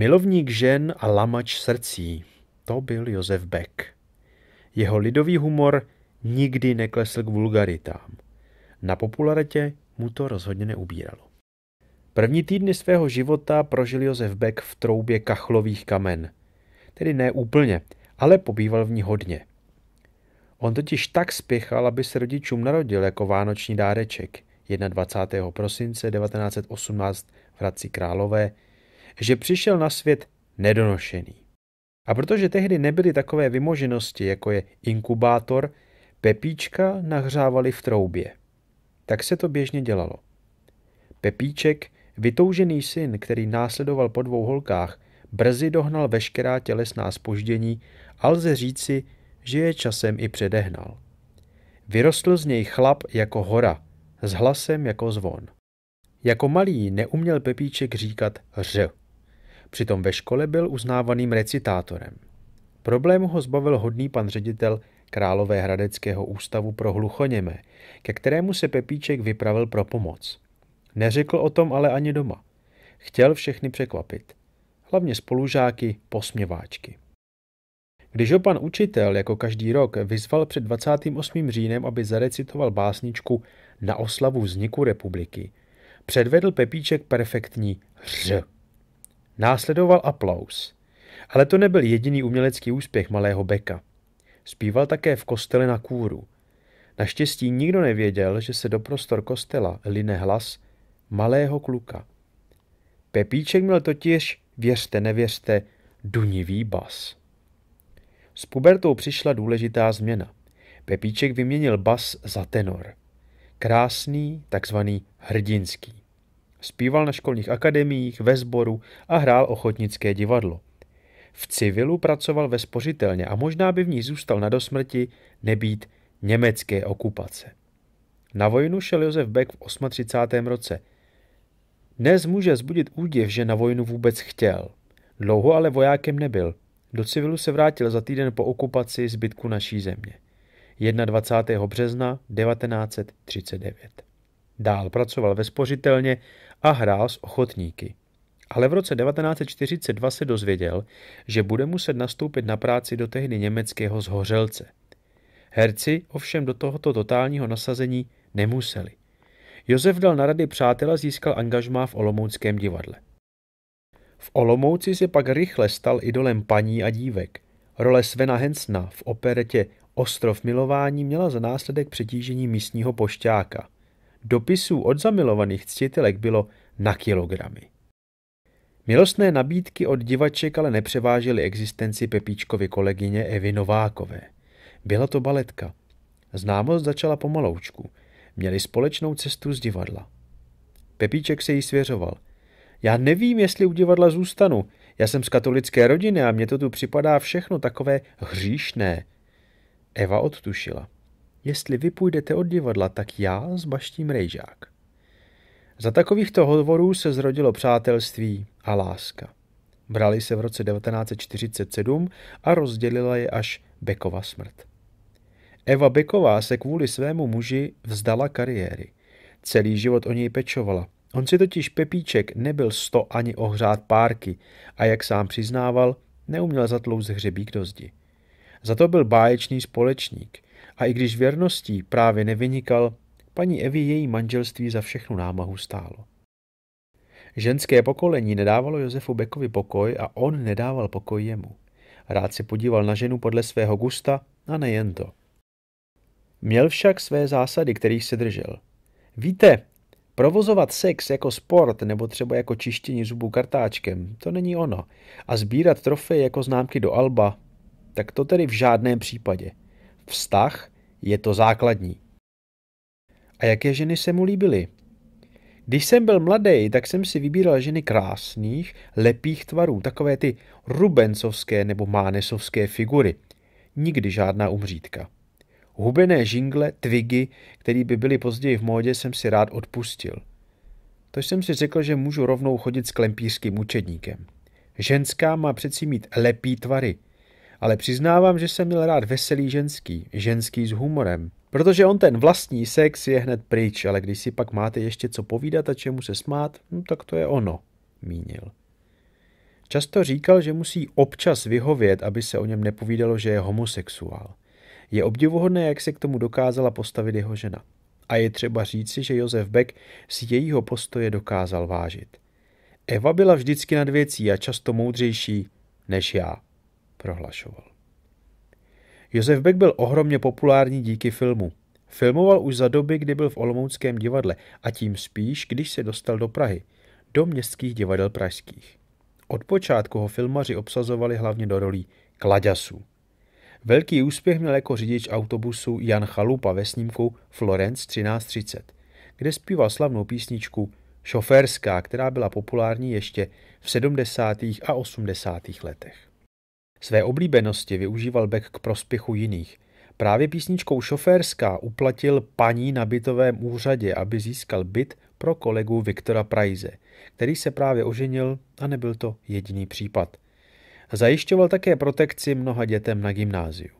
Milovník žen a lamač srdcí, to byl Josef Beck. Jeho lidový humor nikdy neklesl k vulgaritám. Na popularitě mu to rozhodně neubíralo. První týdny svého života prožil Josef Beck v troubě kachlových kamen. Tedy ne úplně, ale pobýval v ní hodně. On totiž tak spěchal, aby se rodičům narodil jako vánoční dáreček 21. prosince 1918 v Hradci Králové – že přišel na svět nedonošený. A protože tehdy nebyly takové vymoženosti, jako je inkubátor, Pepíčka nahřávali v troubě. Tak se to běžně dělalo. Pepíček, vytoužený syn, který následoval po dvou holkách, brzy dohnal veškerá tělesná spoždění a lze říci, že je časem i předehnal. Vyrostl z něj chlap jako hora, s hlasem jako zvon. Jako malý neuměl Pepíček říkat ř. Přitom ve škole byl uznávaným recitátorem. Problému ho zbavil hodný pan ředitel Královéhradeckého ústavu pro hluchoněme, ke kterému se Pepíček vypravil pro pomoc. Neřekl o tom ale ani doma. Chtěl všechny překvapit. Hlavně spolužáky, posměváčky. Když ho pan učitel, jako každý rok, vyzval před 28. říjnem, aby zarecitoval básničku na oslavu vzniku republiky, předvedl Pepíček perfektní ř. Následoval aplaus. Ale to nebyl jediný umělecký úspěch malého Beka. Spíval také v kostele na kůru. Naštěstí nikdo nevěděl, že se do prostor kostela line hlas malého kluka. Pepíček měl totiž, věřte, nevěřte, dunivý bas. S pubertou přišla důležitá změna. Pepíček vyměnil bas za tenor. Krásný, takzvaný hrdinský. Zpíval na školních akademiích, ve sboru a hrál ochotnické divadlo. V civilu pracoval ve spořitelně a možná by v ní zůstal na dosmrti nebýt německé okupace. Na vojnu šel Josef Beck v 38. roce. Dnes může zbudit údiv, že na vojnu vůbec chtěl. Dlouho ale vojákem nebyl. Do civilu se vrátil za týden po okupaci zbytku naší země. 21. března 1939. Dál pracoval ve spořitelně a hrál s ochotníky. Ale v roce 1942 se dozvěděl, že bude muset nastoupit na práci do tehdy německého zhořelce. Herci ovšem do tohoto totálního nasazení nemuseli. Josef dal na rady přátela získal angažmá v Olomouckém divadle. V Olomouci se pak rychle stal idolem paní a dívek. Role Svena Hensna v operetě Ostrov milování měla za následek přetížení místního pošťáka – Dopisů od zamilovaných ctitelek bylo na kilogramy. Milostné nabídky od divaček ale nepřevážily existenci Pepíčkovy kolegyně Evy Novákové. Byla to baletka. Známost začala pomaloučku. Měli společnou cestu z divadla. Pepíček se jí svěřoval. Já nevím, jestli u divadla zůstanu. Já jsem z katolické rodiny a mně to tu připadá všechno takové hříšné. Eva odtušila. Jestli vy půjdete od divadla, tak já zbaštím rejžák. Za takovýchto hovorů se zrodilo přátelství a láska. Brali se v roce 1947 a rozdělila je až Bekova smrt. Eva Beková se kvůli svému muži vzdala kariéry. Celý život o něj pečovala. On si totiž Pepíček nebyl sto ani ohřát párky a jak sám přiznával, neuměl zatlouct hřebík do zdi. Za to byl báječný společník – a i když věrností právě nevynikal, paní Evi její manželství za všechnu námahu stálo. Ženské pokolení nedávalo Josefu Bekovi pokoj a on nedával pokoj jemu. Rád se podíval na ženu podle svého gusta a nejen to. Měl však své zásady, kterých se držel. Víte, provozovat sex jako sport nebo třeba jako čištění zubů kartáčkem, to není ono. A sbírat trofeje jako známky do alba, tak to tedy v žádném případě. Vztah je to základní. A jaké ženy se mu líbily? Když jsem byl mladý, tak jsem si vybíral ženy krásných, lepých tvarů, takové ty rubencovské nebo mánesovské figury. Nikdy žádná umřítka. Hubené žingle, twigy, které by byly později v módě, jsem si rád odpustil. To jsem si řekl, že můžu rovnou chodit s klempířským učedníkem. Ženská má přeci mít lepý tvary – ale přiznávám, že jsem měl rád veselý ženský, ženský s humorem. Protože on ten vlastní sex je hned pryč, ale když si pak máte ještě co povídat a čemu se smát, no tak to je ono, mínil. Často říkal, že musí občas vyhovět, aby se o něm nepovídalo, že je homosexuál. Je obdivuhodné, jak se k tomu dokázala postavit jeho žena. A je třeba říci, že Josef Beck si jejího postoje dokázal vážit. Eva byla vždycky nad věcí a často moudřejší než já prohlašoval. Josef Beck byl ohromně populární díky filmu. Filmoval už za doby, kdy byl v Olomouckém divadle a tím spíš, když se dostal do Prahy, do městských divadel pražských. Od počátku ho filmaři obsazovali hlavně do rolí kladěsů. Velký úspěch měl jako řidič autobusu Jan Chalupa ve snímku Florence 1330, kde zpíval slavnou písničku Šoférská, která byla populární ještě v 70. a 80. letech. Své oblíbenosti využíval Beck k prospěchu jiných. Právě písničkou Šoférská uplatil paní na bytovém úřadě, aby získal byt pro kolegu Viktora Prajze, který se právě oženil a nebyl to jediný případ. Zajišťoval také protekci mnoha dětem na gymnáziu.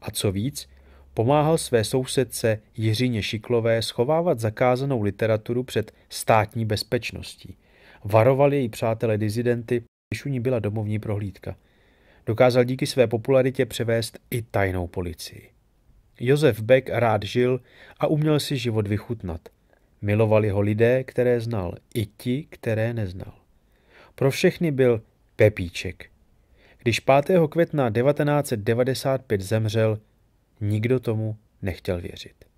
A co víc, pomáhal své sousedce Jiřině Šiklové schovávat zakázanou literaturu před státní bezpečností. Varoval její přátelé dizidenty, když u ní byla domovní prohlídka – dokázal díky své popularitě převést i tajnou policii. Josef Beck rád žil a uměl si život vychutnat. Milovali ho lidé, které znal, i ti, které neznal. Pro všechny byl Pepíček. Když 5. května 1995 zemřel, nikdo tomu nechtěl věřit.